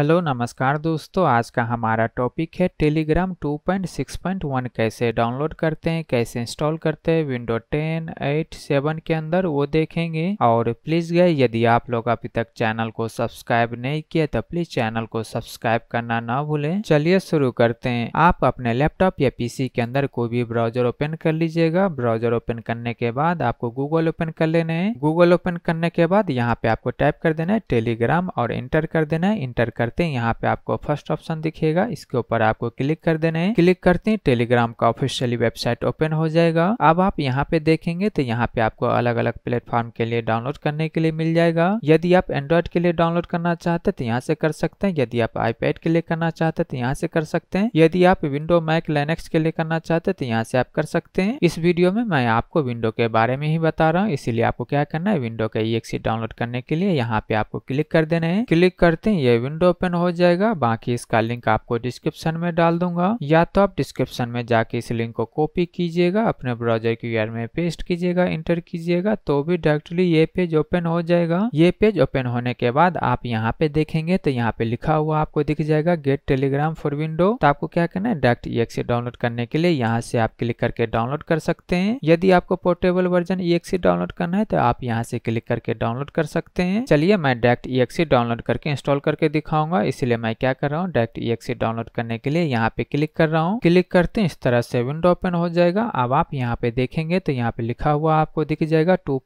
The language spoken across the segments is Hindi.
हेलो नमस्कार दोस्तों आज का हमारा टॉपिक है टेलीग्राम 2.6.1 कैसे डाउनलोड करते हैं कैसे इंस्टॉल करते हैं विंडो 10, 8, 7 के अंदर वो देखेंगे और प्लीज़ गए यदि आप लोग अभी तक चैनल को सब्सक्राइब नहीं किया तो प्लीज़ चैनल को सब्सक्राइब करना ना भूलें चलिए शुरू करते हैं आप अपने लैपटॉप या पी के अंदर कोई भी ब्राउजर ओपन कर लीजिएगा ब्राउजर ओपन करने के बाद आपको गूगल ओपन कर लेना है गूगल ओपन करने के बाद यहाँ पे आपको टाइप कर देना है टेलीग्राम और इंटर कर देना है इंटर कर करते हैं यहाँ पे आपको फर्स्ट ऑप्शन दिखेगा इसके ऊपर आपको क्लिक कर देना है क्लिक करते हैं टेलीग्राम का ऑफिशियली वेबसाइट ओपन हो जाएगा अब आप यहाँ पे देखेंगे तो यहाँ पे आपको अलग अलग प्लेटफॉर्म के लिए डाउनलोड करने के लिए मिल जाएगा यदि आप एंड्रॉइड के लिए डाउनलोड करना चाहते तो यहाँ से कर सकते हैं यदि आप आईपैड के लिए करना चाहते तो यहाँ से कर सकते हैं यदि आप विंडो मैक लेनेक्स के लिए करना चाहते तो यहाँ से आप कर सकते हैं इस वीडियो में मैं आपको विंडो के बारे में ही बता रहा हूँ इसीलिए आपको क्या करना है विंडो का ई डाउनलोड करने के लिए यहाँ पे आपको क्लिक कर देना है क्लिक करते हैं ये विंडो ओपन हो जाएगा बाकी इसका लिंक आपको डिस्क्रिप्शन में डाल दूंगा या तो आप डिस्क्रिप्शन में जाके इस लिंक को कॉपी कीजिएगा अपने ब्राउजर क्यू में पेस्ट कीजिएगा इंटर कीजिएगा तो भी डायरेक्टली ये पेज ओपन हो जाएगा ये पेज ओपन होने के बाद आप यहाँ पे देखेंगे तो यहाँ पे लिखा हुआ आपको दिख जाएगा गेट टेलीग्राम फॉर विंडो तो आपको क्या करना है डायरेक्ट ई डाउनलोड करने के लिए यहाँ से आप क्लिक करके डाउनलोड कर सकते हैं यदि आपको पोर्टेबल वर्जन ई डाउनलोड करना है तो आप यहाँ से क्लिक करके डाउनलोड कर सकते हैं चलिए मैं डायरेक्ट ई डाउनलोड करके इंस्टॉल करके दिखाऊँ दिखाऊंगा इसलिए मैं क्या कर रहा हूँ डायरेक्ट ई डाउनलोड करने के लिए यहाँ पे क्लिक कर रहा हूँ क्लिक करते हैं इस तरह से विंडो ओपन हो जाएगा अब आप यहाँ पे देखेंगे तो यहाँ पे लिखा हुआ आपको दिख जाएगा टू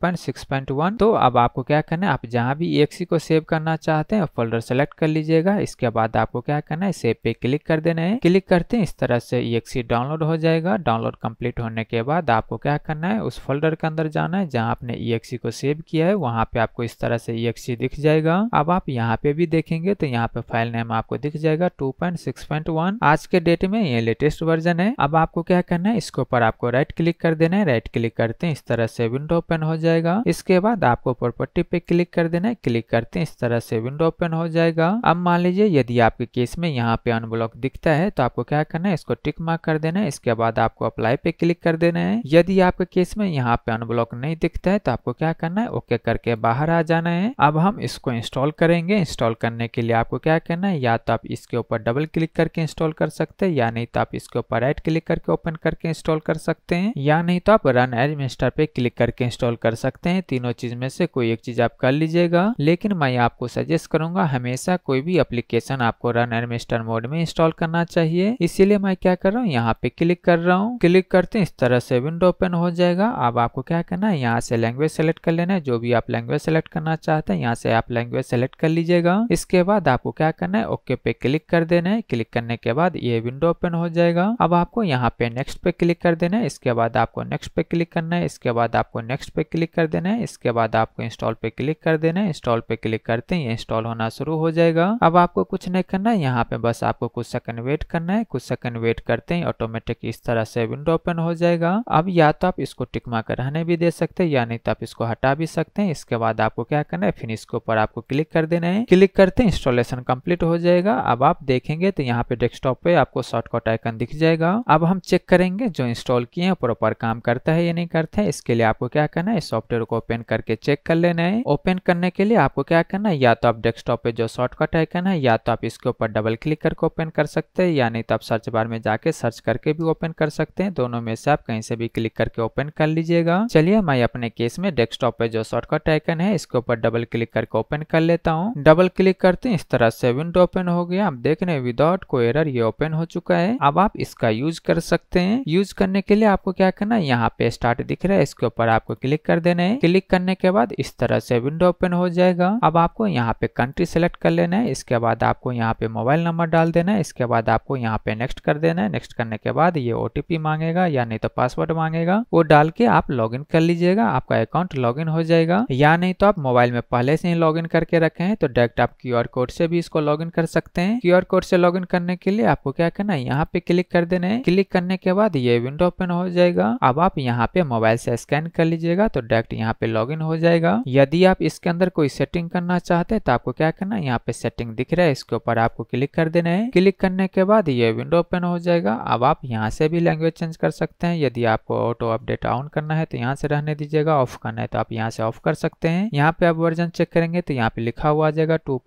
तो अब आपको क्या करना है आप जहाँ भी ई को सेव करना चाहते हैं फोल्डर सेलेक्ट कर लीजिएगा इसके बाद आपको क्या करना है सेव पे क्लिक कर देना है क्लिक करते हैं इस तरह से ई डाउनलोड हो जाएगा डाउनलोड कम्प्लीट होने के बाद आपको क्या करना है उस फोल्डर के अंदर जाना है जहाँ आपने ई को सेव किया है वहाँ पे आपको इस तरह से ई दिख जाएगा अब आप यहाँ पे भी देखेंगे तो यहाँ यहाँ पे फाइल नेम आपको दिख जाएगा 2.6.1 आज के डेट में ये लेटेस्ट वर्जन है अब आपको क्या करना है इसके ऊपर आपको राइट क्लिक कर देना है राइट क्लिक करते हैं इस तरह से विंडो ओपन हो जाएगा इसके बाद आपको प्रॉपर्टी पे क्लिक कर देना है क्लिक करते हैं इस तरह से विंडो ओपन हो जाएगा अब मान लीजिए यदि आपके केस में यहाँ पे अनब्लॉक दिखता है तो आपको क्या करना है इसको टिक मार्क कर देना है इसके बाद आपको अप्लाई पे क्लिक कर देना है यदि आपके केस में यहाँ पे अनब्लॉक नहीं दिखता है तो आपको क्या करना है ओके करके बाहर आ जाना है अब हम इसको इंस्टॉल करेंगे इंस्टॉल करने के लिए आपको आपको क्या करना है या तो आप इसके ऊपर डबल क्लिक करके इंस्टॉल कर सकते हैं या नहीं तो आप इसके ऊपर राइट क्लिक करके ओपन करके इंस्टॉल कर सकते हैं या नहीं तो आप रन एज मिस्टर पे क्लिक करके इंस्टॉल कर सकते हैं तीनों चीज में से कोई एक चीज आप कर लीजिएगा लेकिन मैं आपको सजेस्ट करूंगा हमेशा कोई भी एप्लीकेशन आपको रन एडमिनिस्टर मिस्टर मोड में इंस्टॉल करना चाहिए इसीलिए मैं क्या कर रहा हूँ यहाँ पे क्लिक कर रहा हूँ क्लिक करते इस तरह से विंडो ओपन हो जाएगा अब आपको क्या करना है यहाँ से लैंग्वेज सेलेक्ट कर लेना है जो भी आप लैंग्वेज सेलेक्ट करना चाहते हैं यहाँ से आप लैंग्वेज सेलेक्ट कर लीजिएगा इसके बाद आप आपको क्या करना है ओके पे क्लिक कर देना है क्लिक करने के बाद ये विंडो ओपन हो जाएगा अब आपको यहाँ पे नेक्स्ट पे क्लिक कर देना है इसके बाद आपको नेक्स्ट पे क्लिक करना है इसके बाद आपको नेक्स्ट पे क्लिक कर देना है इसके बाद आपको इंस्टॉल पे क्लिक कर देना है इंस्टॉल पे क्लिक करते ही इंस्टॉल होना शुरू हो जाएगा अब आपको कुछ नहीं करना है यहाँ पे बस आपको कुछ सेकंड वेट करना है कुछ सेकंड वेट करते ही ऑटोमेटिक इस तरह से विंडो ओपन हो जाएगा अब या तो आप इसको टिकमा कर रहने भी दे सकते हैं या नहीं तो आप इसको हटा भी सकते हैं इसके बाद आपको क्या करना है फिनिश के ऊपर आपको क्लिक कर देना है क्लिक करते हैं इंस्टॉलेशन ट्रांजेक्शन कंप्लीट हो जाएगा अब आप देखेंगे तो यहाँ पे डेस्कटॉप पे आपको शॉर्टकट आइकन दिख जाएगा अब हम चेक करेंगे जो इंस्टॉल किए हैं प्रॉपर काम करता है या नहीं करता है इसके लिए आपको क्या करना है सॉफ्टवेयर को ओपन करके चेक कर लेना है ओपन करने के लिए आपको क्या करना है या तो आप डेस्कटॉप पे जो शॉर्टकट आइकन है या तो आप इसके ऊपर डबल क्लिक करके ओपन कर सकते हैं या नहीं तो आप सर्च बार में जाके सर्च करके भी ओपन कर सकते हैं दोनों में से आप कहीं से भी क्लिक करके ओपन कर लीजिएगा चलिए मैं अपने केस में डेस्कटॉप पे जो शॉर्टकट आइकन है इसके ऊपर डबल क्लिक करके ओपन कर लेता हूँ डबल क्लिक करते हैं इस तरह हमारा सेवन ओपन हो गया आप देख रहे हैं विदाउट को एरर ये ओपन हो चुका है अब आप इसका यूज कर सकते हैं यूज करने के लिए आपको क्या करना है यहाँ पे स्टार्ट दिख रहा है इसके ऊपर आपको क्लिक कर देना है क्लिक करने के बाद इस तरह से विंडो ओपन हो जाएगा अब आपको यहाँ पे कंट्री सेलेक्ट कर लेना है इसके बाद आपको यहाँ पे मोबाइल नंबर डाल देना है इसके बाद आपको यहाँ पे नेक्स्ट कर देना है नेक्स्ट करने के बाद ये ओटीपी मांगेगा या नहीं तो पासवर्ड मांगेगा वो डाल के आप लॉग कर लीजिएगा आपका अकाउंट लॉग हो जाएगा या नहीं तो आप मोबाइल में पहले से ही लॉग करके रखे हैं तो डायरेक्ट आप क्यू कोड से भी इसको लॉगिन कर सकते हैं क्यूआर कोड से लॉगिन करने के लिए आपको क्या करना है यहाँ पे क्लिक कर देना है क्लिक करने के बाद ये विंडो ओपन हो जाएगा अब आप यहाँ पे मोबाइल से स्कैन कर लीजिएगा तो डायरेक्ट यहाँ पे लॉगिन हो जाएगा यदि आप इसके अंदर कोई सेटिंग करना चाहते हैं तो आपको क्या करना है यहाँ पे सेटिंग दिख रहा है इसके ऊपर आपको क्लिक कर देना है क्लिक करने के बाद ये विंडो ओपन हो जाएगा अब आप यहाँ से भी लैंग्वेज चेंज कर सकते हैं यदि आपको ऑटो अपडेट ऑन करना है तो यहाँ से रहने दीजिएगा ऑफ करना है तो आप यहाँ से ऑफ कर सकते हैं यहाँ पे आप वर्जन चेक करेंगे तो यहाँ पे लिखा हुआ आ जाएगा टू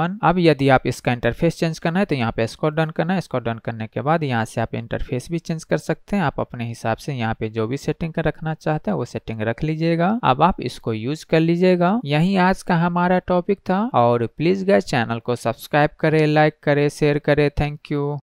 वन अब यदि आप इसका इंटरफेस चेंज करना है तो यहाँ पे स्कोर डन करना है स्कोर डन करने के बाद यहाँ से आप इंटरफेस भी चेंज कर सकते हैं आप अपने हिसाब से यहाँ पे जो भी सेटिंग कर रखना चाहते हैं वो सेटिंग रख लीजिएगा अब आप इसको यूज कर लीजिएगा यही आज का हमारा टॉपिक था और प्लीज गए चैनल को सब्सक्राइब करे लाइक करे शेयर करे थैंक यू